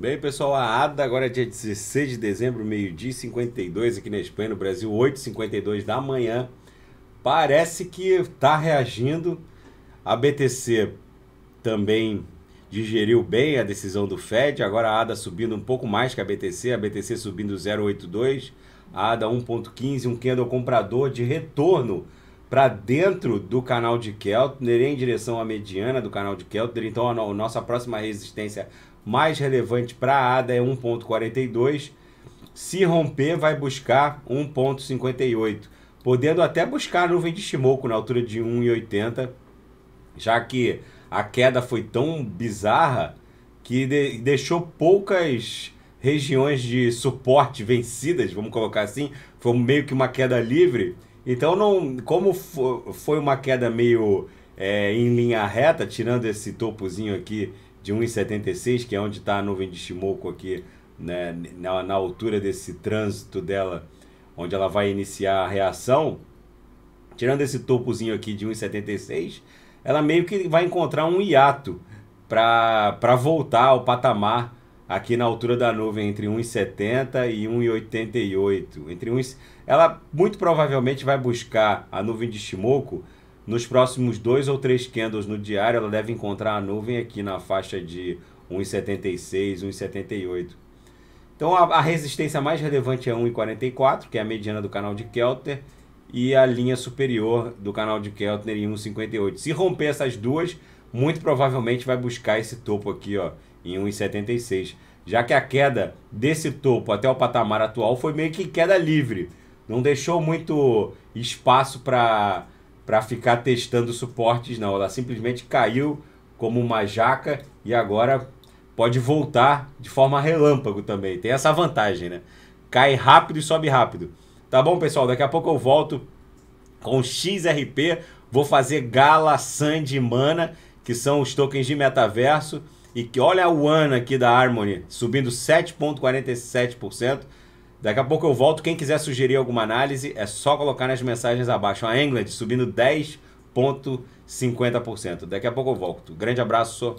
Bem, pessoal, a ADA agora é dia 16 de dezembro, meio-dia 52 aqui na Espanha, no Brasil, 8h52 da manhã. Parece que está reagindo. A BTC também digeriu bem a decisão do Fed, agora a ADA subindo um pouco mais que a BTC, a BTC subindo 0,82, a ADA 1,15, um candle comprador de retorno para dentro do canal de Keltner, em direção à mediana do canal de Keltner. Então, a nossa próxima resistência mais relevante para a ADA é 1.42. Se romper, vai buscar 1.58, podendo até buscar a nuvem de Shimoku na altura de 1.80, já que a queda foi tão bizarra que de deixou poucas regiões de suporte vencidas, vamos colocar assim, foi meio que uma queda livre então, não, como foi uma queda meio é, em linha reta, tirando esse topozinho aqui de 1,76, que é onde está a nuvem de Shimoku aqui, né, na, na altura desse trânsito dela, onde ela vai iniciar a reação, tirando esse topozinho aqui de 1,76, ela meio que vai encontrar um hiato para voltar ao patamar aqui na altura da nuvem entre 1,70 e 1,88. Entre 1, ela muito provavelmente vai buscar a nuvem de Shimoku nos próximos dois ou três candles no diário. Ela deve encontrar a nuvem aqui na faixa de 1,76, 1,78. Então a, a, resistência mais relevante é 1,44, que é a mediana do canal de Kelter, e a linha superior do canal de Keltner em 1,58. Se romper essas duas, muito provavelmente vai buscar esse topo aqui, ó, em 1,76, já que a queda desse topo até o patamar atual foi meio que queda livre, não deixou muito espaço para para ficar testando suportes não, ela simplesmente caiu como uma jaca e agora pode voltar de forma relâmpago também. Tem essa vantagem, né? Cai rápido e sobe rápido. Tá bom, pessoal? Daqui a pouco eu volto com XRP, vou fazer Gala, Sand e Mana, que são os tokens de metaverso. E que olha o ano aqui da Harmony subindo 7,47%. Daqui a pouco eu volto. Quem quiser sugerir alguma análise, é só colocar nas mensagens abaixo. A England subindo 10,50%. Daqui a pouco eu volto. Grande abraço.